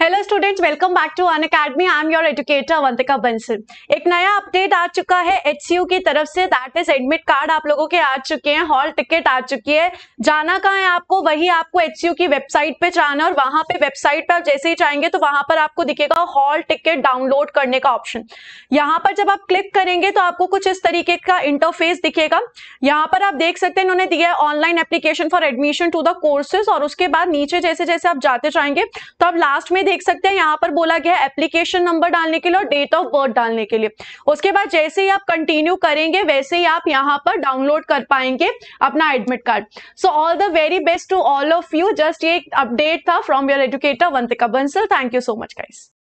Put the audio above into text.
hello students welcome back to Unacademy I am your educator Vantika Bansal एक नया update आ चुका है एच की तरफ say that is admit card आप लोगों के आ चुके हैं हॉल टिकट आ चुकी है जाना कहाँ है आपको वही आपको एच की वेबसाइट पे जाना और वहां पे वेबसाइट पे आप जैसे ही जाएंगे तो वहां पर आपको दिखेगा हॉल टिकट डाउनलोड करने का ऑप्शन यहाँ पर जब आप क्लिक करेंगे तो आपको कुछ इस तरीके का इंटरफेस दिखेगा यहाँ पर आप देख सकते हैं इन्होंने दिया है online application for admission to the courses और उसके बाद नीचे जैसे जैसे आप जाते जाएंगे तो आप लास्ट में देख सकते हैं यहाँ पर बोला गया है एप्लीकेशन नंबर डालने के लिए और डेट ऑफ बर्थ डालने के लिए उसके बाद जैसे ही आप कंटिन्यू करेंगे वैसे ही आप यहाँ पर डाउनलोड कर पाएंगे अपना admit card so all the very best to all of you just ये अपडेट था from your educator Vantika Bansal thank you so much guys